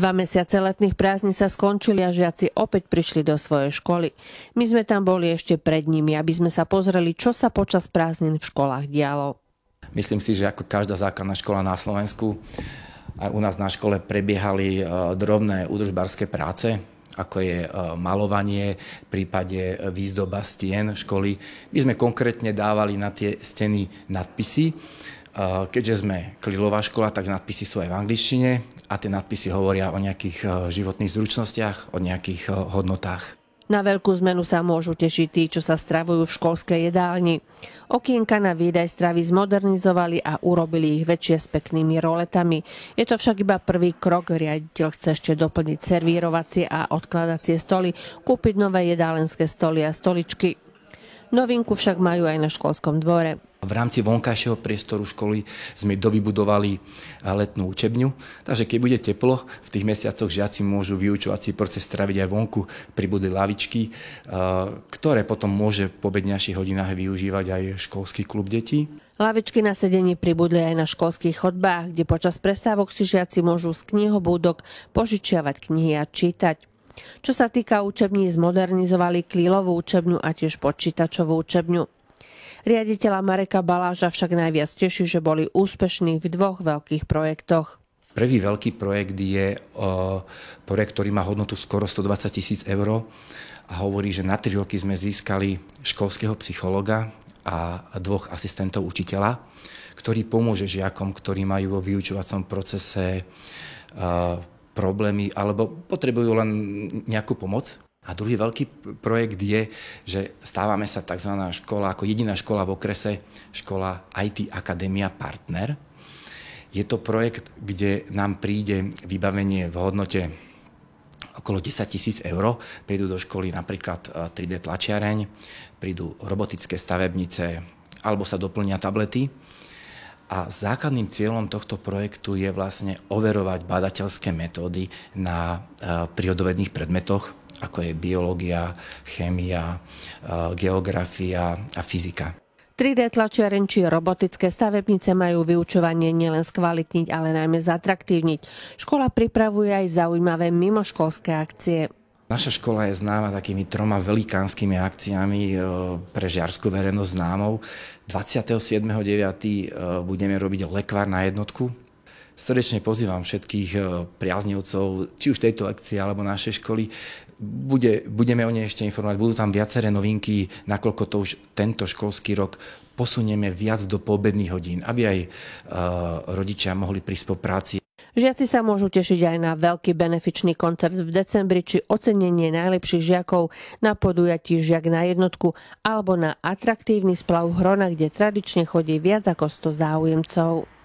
Dva mesiace letných prázdnin sa skončili a žiaci opäť prišli do svojej školy. My sme tam boli ešte pred nimi, aby sme sa pozreli, čo sa počas prázdnin v školách dialo. Myslím si, že ako každá základná škola na Slovensku, aj u nás na škole prebiehali e, drobné údržbárske práce, ako je e, malovanie, v prípade e, výzdoba stien školy. My sme konkrétne dávali na tie steny nadpisy, Keďže sme Klilová škola, tak nadpisy sú aj v angličtine a tie nadpisy hovoria o nejakých e, životných zručnostiach, o nejakých e, hodnotách. Na veľkú zmenu sa môžu tešiť tí, čo sa stravujú v školskej jedálni. Okienka na výdaj stravy zmodernizovali a urobili ich väčšie s peknými roletami. Je to však iba prvý krok. Riaditeľ chce ešte doplniť servírovacie a odkladacie stoly, kúpiť nové jedálenské stoly a stoličky. Novinku však majú aj na školskom dvore. V rámci vonkajšieho priestoru školy sme dovybudovali eh, letnú učebňu, takže keď bude teplo, v tých mesiacoch žiaci môžu vyučovací proces straviť aj vonku, pribudli lavičky, eh, ktoré potom môže po bedňaších hodinách využívať aj školský klub detí. Lavičky na sedení pribudli aj na školských chodbách, kde počas prestávok si žiaci môžu z knihobúdok požičiavať knihy a čítať. Čo sa týka učební, zmodernizovali klílovú učebňu a tiež počítačovú učebňu. Riaditeľa Mareka Baláža však najviac teší, že boli úspešní v dvoch veľkých projektoch. Prvý veľký projekt je e, projekt, ktorý má hodnotu skoro 120 tisíc eur a hovorí, že na tri roky sme získali školského psychologa a dvoch asistentov učiteľa, ktorý pomôže žiakom, ktorí majú vo vyučovacom procese e, problémy alebo potrebujú len nejakú pomoc. A druhý veľký projekt je, že stávame sa tzv. škola, ako jediná škola v okrese, škola IT Akadémia Partner. Je to projekt, kde nám príde vybavenie v hodnote okolo 10 tisíc eur. Prídu do školy napríklad 3D e, tlačiareň, prídu robotické stavebnice, alebo sa doplnia tablety. A základným cieľom tohto projektu je vlastne overovať badateľské metódy na e, prírodovedných predmetoch ako je biológia, chémia, e, geografia a fyzika. 3D tlačiareň či robotické stavebnice majú vyučovanie nielen skvalitniť, ale najmä zatraktívniť. Škola pripravuje aj zaujímavé mimoškolské akcie. Naša škola je známa takými troma velikánskymi akciami e, pre žiarskú verejnosť známou. 27.9. E, budeme robiť lekvár na jednotku, srdečne pozývam všetkých e, priaznivcov, či už tejto akcie alebo našej školy. Bude, budeme o nej ešte informovať, budú tam viaceré novinky, nakoľko to už tento školský rok posunieme viac do poobedných hodín, aby aj uh, rodičia mohli prísť po práci. Žiaci sa môžu tešiť aj na veľký benefičný koncert v decembri či ocenenie najlepších žiakov na podujatí Žiak na jednotku alebo na atraktívny splav Hrona, kde tradične chodí viac ako 100 záujemcov.